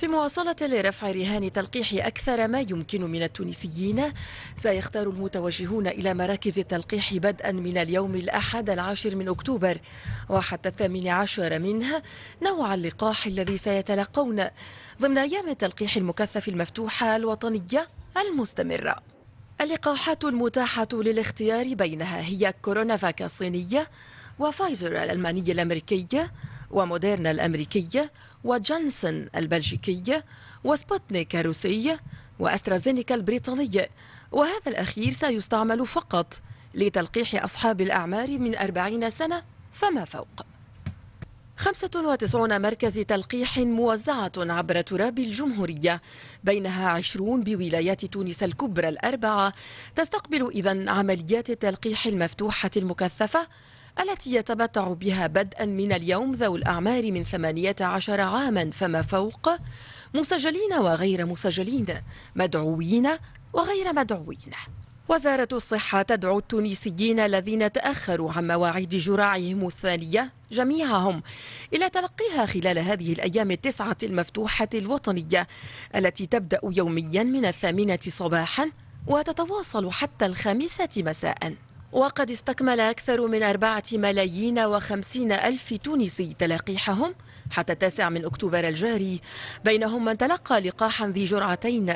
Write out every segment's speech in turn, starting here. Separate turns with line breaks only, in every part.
في مواصلة لرفع رهان تلقيح أكثر ما يمكن من التونسيين سيختار المتوجهون إلى مراكز التلقيح بدءا من اليوم الأحد العاشر من أكتوبر وحتى الثامن عشر منه نوع اللقاح الذي سيتلقون ضمن أيام التلقيح المكثف المفتوحة الوطنية المستمرة اللقاحات المتاحة للاختيار بينها هي كورونا فاكا الصينية وفايزر الألمانية الأمريكية وموديرنا الأمريكية وجانسون البلجيكية وسبوتنيك الروسية وأسترازينيكا البريطانية وهذا الأخير سيستعمل فقط لتلقيح أصحاب الأعمار من 40 سنة فما فوق 95 مركز تلقيح موزعة عبر تراب الجمهورية بينها 20 بولايات تونس الكبرى الأربعة تستقبل إذا عمليات التلقيح المفتوحة المكثفة التي يتمتع بها بدءا من اليوم ذو الأعمار من 18 عاما فما فوق مسجلين وغير مسجلين مدعوين وغير مدعوين وزارة الصحة تدعو التونسيين الذين تأخروا عن مواعيد جراعهم الثانية جميعهم إلى تلقيها خلال هذه الأيام التسعة المفتوحة الوطنية التي تبدأ يوميا من الثامنة صباحا وتتواصل حتى الخامسة مساءً وقد استكمل أكثر من أربعة ملايين وخمسين ألف تونسي تلقيحهم حتى التاسع من أكتوبر الجاري بينهم من تلقى لقاحا ذي جرعتين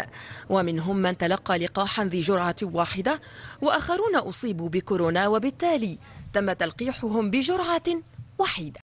ومنهم من تلقى لقاحا ذي جرعة واحدة وآخرون أصيبوا بكورونا وبالتالي تم تلقيحهم بجرعة وحيدة